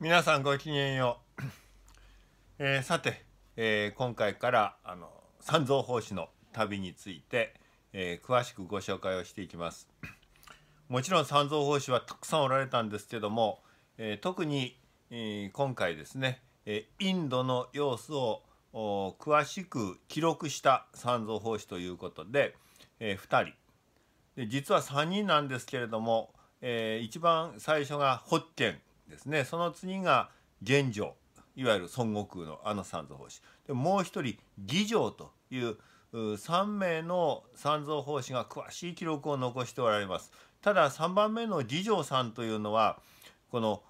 皆さんごきげんよう、えー、さて、えー、今回からあの三蔵法師の旅について、えー、詳しくご紹介をしていきますもちろん三蔵法師はたくさんおられたんですけども、え特に、え今回ですね、えインドの様子を詳しく記録した三蔵法師ということで、え2人で実は3人なんですけれども、えー、一番最初がホッケンですねその次が玄奘いわゆる孫悟空のあの三蔵法師でもう一人義丈という3名の三蔵法師が詳しい記録を残しておられますただ3番目の義丈さんというのはこの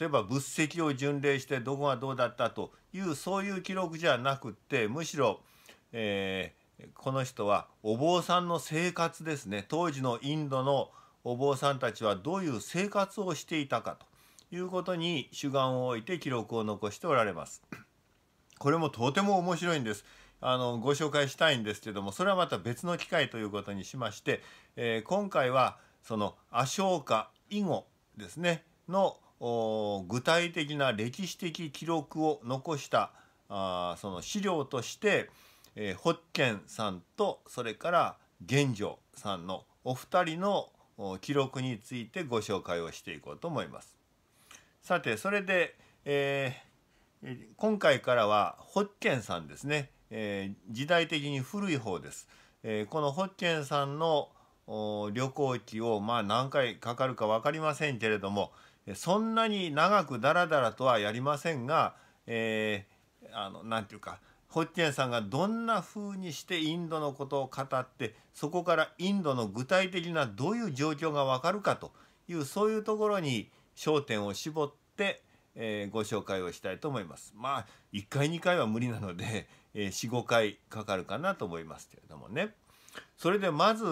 例えば仏石を巡礼してどこがどうだったというそういう記録じゃなくってむしろ、えー、この人はお坊さんの生活ですね当時のインドのお坊さんたちはどういう生活をしていたかということに主眼を置いて記録を残しておられます。これもとても面白いんです。あのご紹介したいんですけどもそれはまた別の機会ということにしまして、えー、今回はその「アショーカ以後」ですねの具体的な歴史的記録を残したあその資料として、えー、ホッケンさんとそれから玄奘さんのお二人の記録についてご紹介をしていこうと思います。さてそれで、えー、今回からはホッケンさんですね、えー、時代的に古い方です、えー、このホッケンさんの旅行記をまあ何回かかるか分かりませんけれどもそんなに長くダラダラとはやりませんが、えー、あのなんていうかホッケンさんがどんな風にしてインドのことを語ってそこからインドの具体的などういう状況が分かるかというそういうところに、焦点を絞って、えー、ご紹介をしたいと思います。まあ1回2回は無理なので、えー、45回かかるかなと思いますけれどもね。それでまず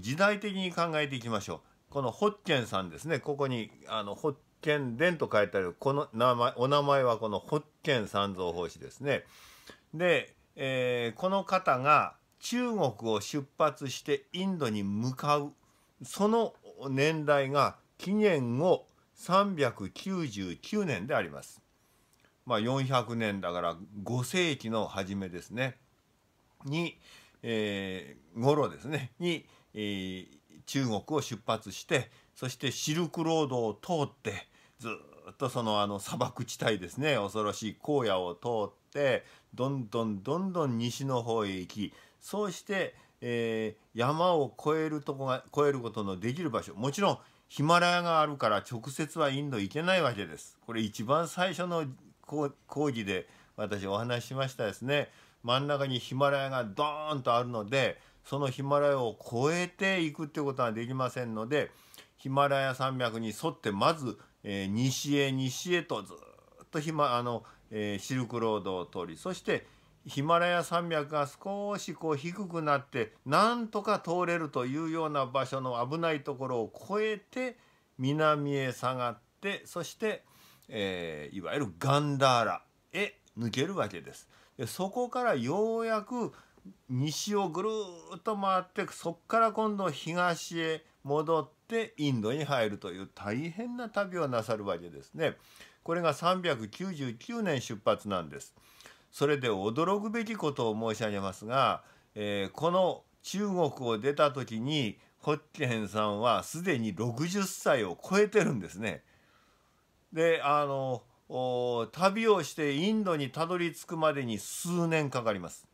時代的に考えていきましょう。このホッケンさんですね。ここにあのホッケン伝と書いてあるこの名前お名前はこのホッケン三蔵法師ですね。で、えー、この方が中国を出発してインドに向かうその年代が紀元後399年であります。まあ、400年だから5世紀の初めですねに、えー、頃ですねに、えー、中国を出発してそしてシルクロードを通ってずっとそのあの砂漠地帯ですね恐ろしい荒野を通ってどんどんどんどん西の方へ行きそうしてえー、山を越えるとこが越えることのできる場所もちろんヒマラヤがあるから直接はインド行けないわけです。これ一番最初の講義で私お話ししましたですね真ん中にヒマラヤがドーンとあるのでそのヒマラヤを越えていくってことはできませんのでヒマラヤ山脈に沿ってまず、えー、西へ西へとずっとひあの、えー、シルクロードを通りそしてヒマラヤ山脈が少しこう低くなってなんとか通れるというような場所の危ないところを越えて南へ下がってそして、えー、いわゆるガンダーラへ抜けるわけです。でそこからようやく西をぐるっと回ってそこから今度東へ戻ってインドに入るという大変な旅をなさるわけですね。これが399年出発なんです。それで驚くべきことを申し上げますが、えー、この中国を出た時にホッケンさんはすでに60歳を超えてるんですね。であの旅をしてインドにたどり着くまでに数年かかります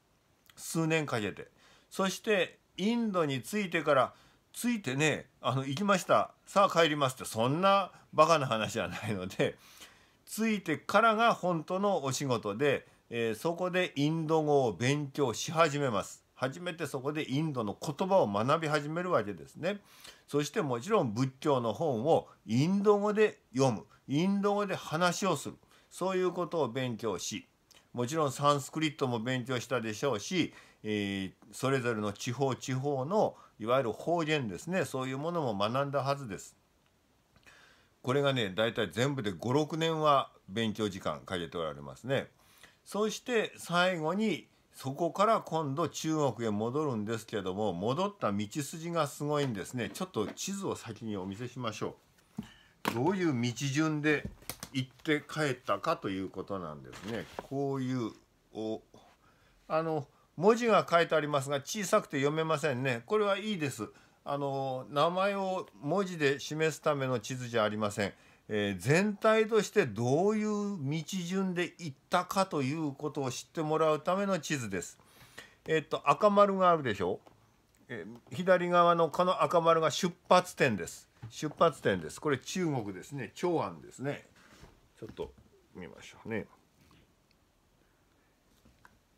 数年かけてそしてインドに着いてから着いてねあの行きましたさあ帰りますってそんなバカな話じゃないので着いてからが本当のお仕事でえー、そこでインド語を勉強し始めます。初めてそこでインドの言葉を学び始めるわけですね。そしてもちろん仏教の本をインド語で読む。インド語で話をする。そういうことを勉強し、もちろんサンスクリットも勉強したでしょうし、えー、それぞれの地方地方のいわゆる方言ですね、そういうものも学んだはずです。これがね、大体全部で5、6年は勉強時間かけておられますね。そして最後にそこから今度中国へ戻るんですけども戻った道筋がすごいんですねちょっと地図を先にお見せしましょうどういう道順で行って帰ったかということなんですねこういうおあの文字が書いてありますが小さくて読めませんねこれはいいですあの名前を文字で示すための地図じゃありませんえー、全体としてどういう道順で行ったかということを知ってもらうための地図です。えー、っと赤丸があるでしょ、えー、左側のこの赤丸が出発点です。出発点です。これ中国ですね。長安ですね。ちょっと見ましょうね。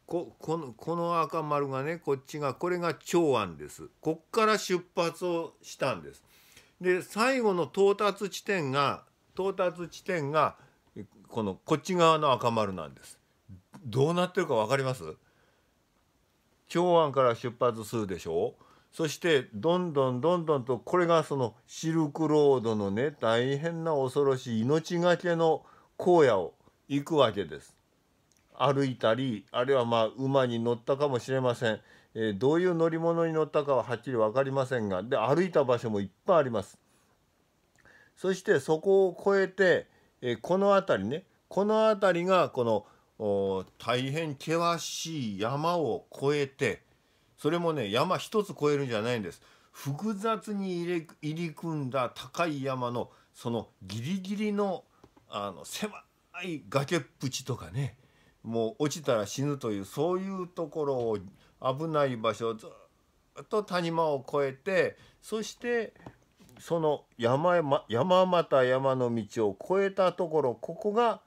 ここのこの赤丸がねこっちがこれが長安ですこっから出発をしたんですで最後の到達地点が到達地点がこのこっち側の赤丸なんです。どうなってるか分かります長安から出発するでしょうそしてどんどんどんどんとこれがそのシルクロードのね大変な恐ろしい命がけの荒野を行くわけです。歩いたりあるいはまあ馬に乗ったかもしれません、えー、どういう乗り物に乗ったかははっきり分かりませんがで歩いた場所もいっぱいあります。そしてそこを越えて、えこの辺りねこの辺りがこの大変険しい山を越えてそれもね山一つ越えるんじゃないんです複雑に入り組んだ高い山のそのギリギリのあの狭い崖っぷちとかねもう落ちたら死ぬというそういうところを危ない場所をずっと谷間を越えてそしてその山山また山の道を越えたところここが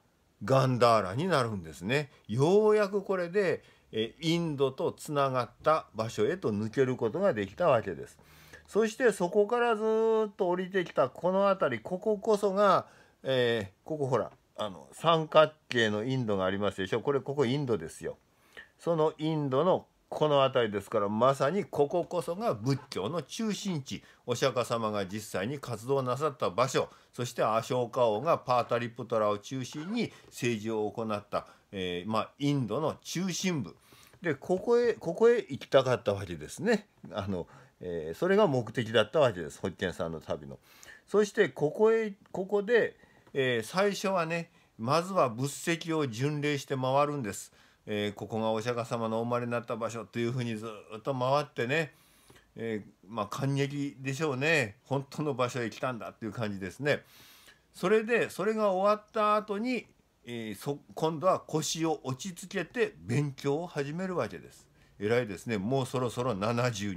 ガンダーラになるんですね。ようやくこれでインドとつながった場所へと抜けることができたわけです。そしてそこからずっと降りてきたこの辺りこここそが、えー、ここほらあの三角形のインドがありますでしょこれここインドですよ。そのインドのこの辺りですからまさにこここそが仏教の中心地お釈迦様が実際に活動なさった場所そしてアショーカ王がパータリプトラを中心に政治を行った、えー、まあ、インドの中心部でここへここへ行きたかったわけですねあの、えー、それが目的だったわけですホッケンさんの旅の。そしてここへここで、えー、最初はねまずは仏石を巡礼して回るんです。えー、ここがお釈迦様のお生まれになった場所というふうにずっと回ってね、えー、まあ感激でしょうね本当の場所へ来たんだっていう感じですね。それでそれが終わった後に、えー、今度は腰を落ち着けて勉強を始めるわけです。偉いですねもうそろそろ70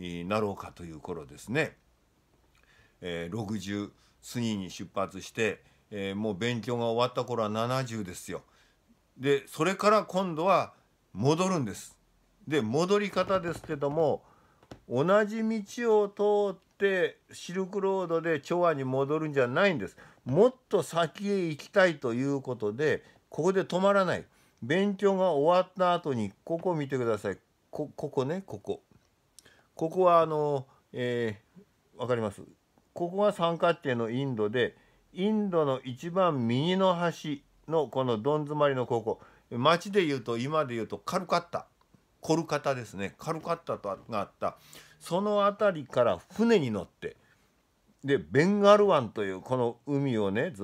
に、なろうかという頃ですね。えー、60過ぎに出発して、えー、もう勉強が終わった頃は70ですよ。でそれから今度は戻るんです。で戻り方ですけども同じ道を通ってシルクロードで調和に戻るんじゃないんです。もっと先へ行きたいということでここで止まらない。勉強が終わった後にここ見てください。ここねここ。ここはあの、えー、分かりますここが三角形のインドでインドの一番右の端のこのどん詰まりの高校町でいうと今でいうとカルカッタコルカタですねカルカッタがあったその辺りから船に乗ってでベンガル湾というこの海をねず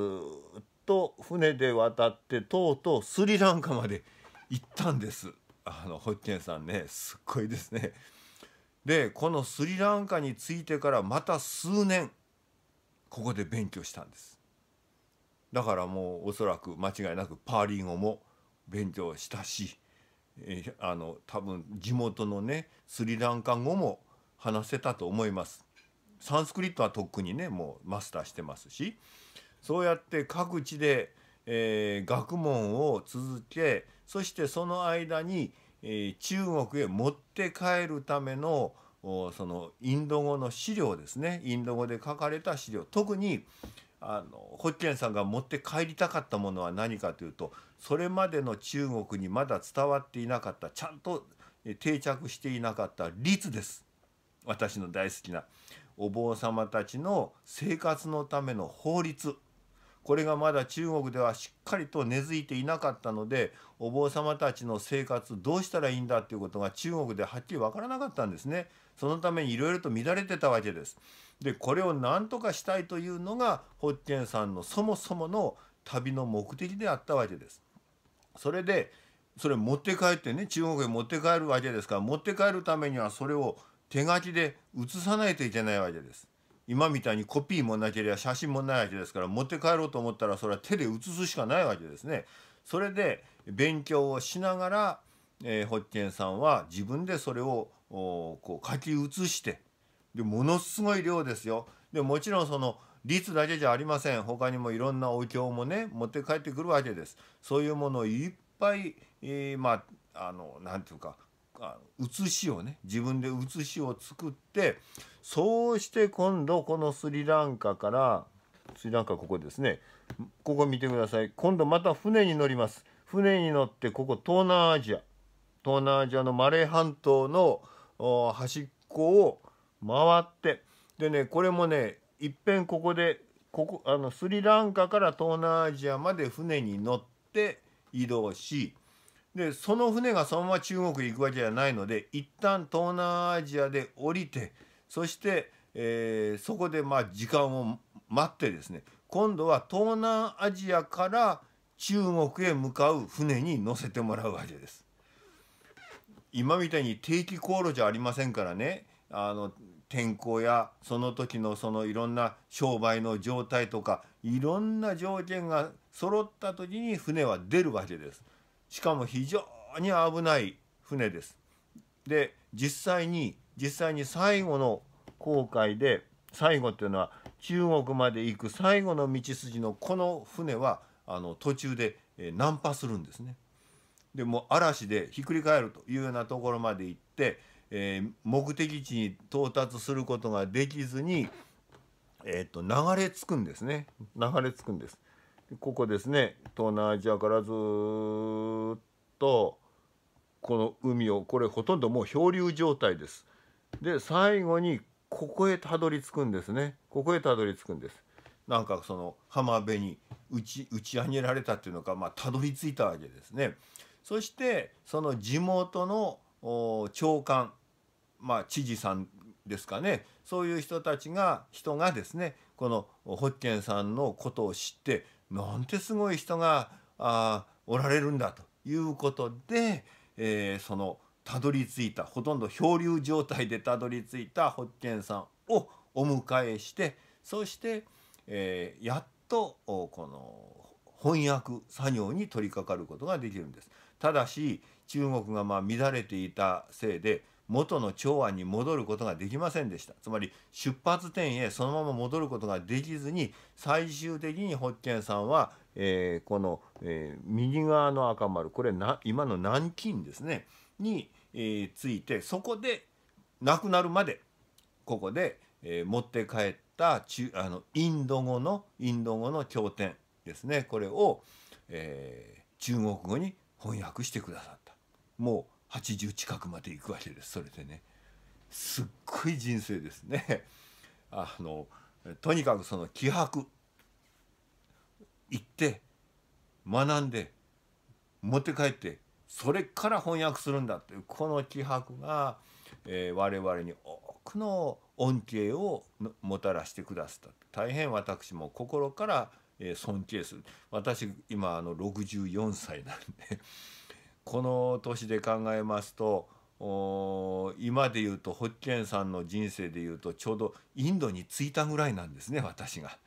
っと船で渡ってとうとうスリランカまで行ったんですあのホッケンさんねすっごいですね。でこのスリランカに着いてからまた数年ここで勉強したんです。だからもうおそらく間違いなくパーリ語も勉強したし、えー、あの多分地元のねスリランカ語も話せたと思います。サンスクリットはとっくにねもうマスターしてますしそうやって各地で、えー、学問を続けそしてその間に、えー、中国へ持って帰るためのそのインド語の資料ですねインド語で書かれた資料特にあのホッケンさんが持って帰りたかったものは何かというとそれまでの中国にまだ伝わっていなかったちゃんと定着していなかった律です私の大好きなお坊様たちの生活のための法律これがまだ中国ではしっかりと根付いていなかったのでお坊様たちの生活どうしたらいいんだっていうことが中国ではっきり分からなかったんですね。そのためにいろと乱れてたわけです。でこれを何とかしたいというのが法ッケンさんのそもそもの旅の目的であったわけです。それでそれ持って帰ってね中国へ持って帰るわけですから持って帰るためにはそれを手書きで写さないといけないわけです。今みたいにコピーもなければ写真もないわけですから持って帰ろうと思ったらそれは手で写すしかないわけですね。それで勉強をしながら、えー、ホッケンさんは自分でそれをこう書き写してでものすごい量ですよ。でもちろんその律だけじゃありません他にもいろんなお経もね持って帰ってくるわけです。そういうものをいっぱい、えー、まああの何て言うか写しをね自分で写しを作ってそうして今度このスリランカからスリランカここですねここ見てください今度また船に乗ります船に乗ってここ東南アジア東南アジアのマレー半島の端っこを回ってでねこれもねいっぺんここでここあのスリランカから東南アジアまで船に乗って移動しでその船がそのまま中国へ行くわけじゃないので一旦東南アジアで降りてそして、えー、そこでまあ時間を待ってですね今度は東南アジアから中国へ向かう船に乗せてもらうわけです。今みたいに定期航路じゃありませんからねあの天候やその時のそのいろんな商売の状態とかいろんな条件が揃った時に船は出るわけです。しかも非常に危ない船です。で実際に実際に最後の航海で最後っていうのは中国まで行く最後の道筋のこの船はあの途中で難破するんですね。でも嵐でひっくり返るというようなところまで行って、えー、目的地に到達することができずに、えー、と流れ着くんですね流れ着くんです。ここですね東南アジアからずっとこの海をこれほとんどもう漂流状態です。で最後にここへたどり着くんですねここへたどり着くんです。なんかその浜辺に打ち打ち上げられたっていうのかまあたどり着いたわけですね。そしてその地元の長官まあ知事さんですかねそういう人たちが人がですねこのホッケンさんのことを知ってなんてすごい人があおられるんだということで、えー、そのたどり着いたほとんど漂流状態でたどり着いたホッケンさんをお迎えしてそして、えー、やっとこの翻訳作業に取り掛かることができるんです。ただし中国がまあ乱れていたせいで元の長安に戻ることができませんでしたつまり出発点へそのまま戻ることができずに最終的にホッケンさんは、えー、この、えー、右側の赤丸これな今の南京ですねに、えー、ついてそこで亡くなるまでここで、えー、持って帰った中あのインド語のインド語の経典ですねこれを、えー、中国語に翻訳してくださった。もう80近くまで行くわけですそれでねすっごい人生ですね あのとにかくその気迫行って学んで持って帰ってそれから翻訳するんだっていうこの気迫が、えー、我々に多くの恩恵をもたらしてくださった大変私も心から、えー、尊敬する私今あの64歳なんでこの年で考えますと今で言うとホッケンさんの人生で言うとちょうどインドに着いたぐらいなんですね私が。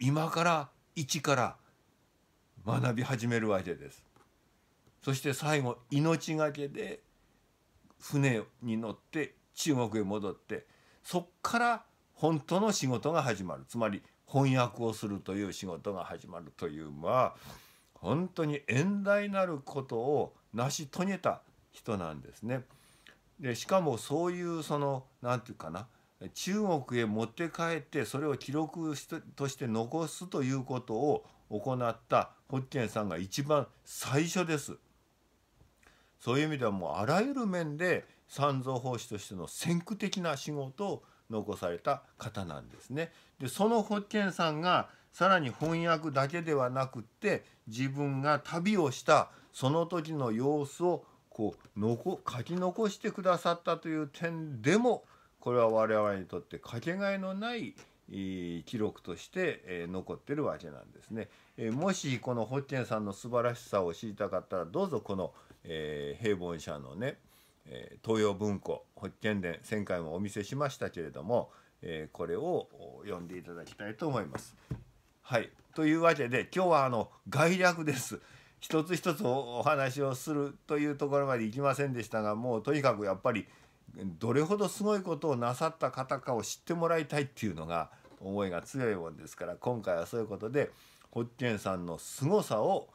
今から一から学び始めるわけです。そして最後命がけで船に乗って中国へ戻ってそっから本当の仕事が始まるつまり翻訳をするという仕事が始まるというまあ本当に遠大なることを成し遂げた人なんですね。でしかもそういうその何て言うかな中国へ持って帰ってそれを記録として残すということを行ったホッケンさんが一番最初です。そういう意味ではもうあらゆる面で三蔵法師としての先駆的な仕事を残された方なんですね。でそのホッケンさんがさらに翻訳だけではなくって自分が旅をしたその時の様子をこうのこ書き残してくださったという点でもこれは我々にとってかけがえのない記録として残ってるわけなんですね。もしこのホッンさんの素晴らしさを知りたかったらどうぞこの、え平凡社のね東洋文庫ホッチェン伝前回もお見せしましたけれども、えこれを読んでいただきたいと思います。はい、というわけで今日はあの概略です。一つ一つお話をするというところまでいきませんでしたがもうとにかくやっぱりどれほどすごいことをなさった方かを知ってもらいたいっていうのが思いが強いもんですから今回はそういうことでホッケンさんの凄さを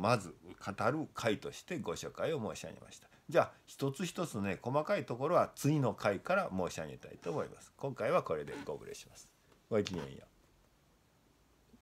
まず語る回としてご紹介を申し上げました。じゃあ一つ一つね細かいところは次の回から申し上げたいと思います。今回はこれでご無礼します。ごきげんよう。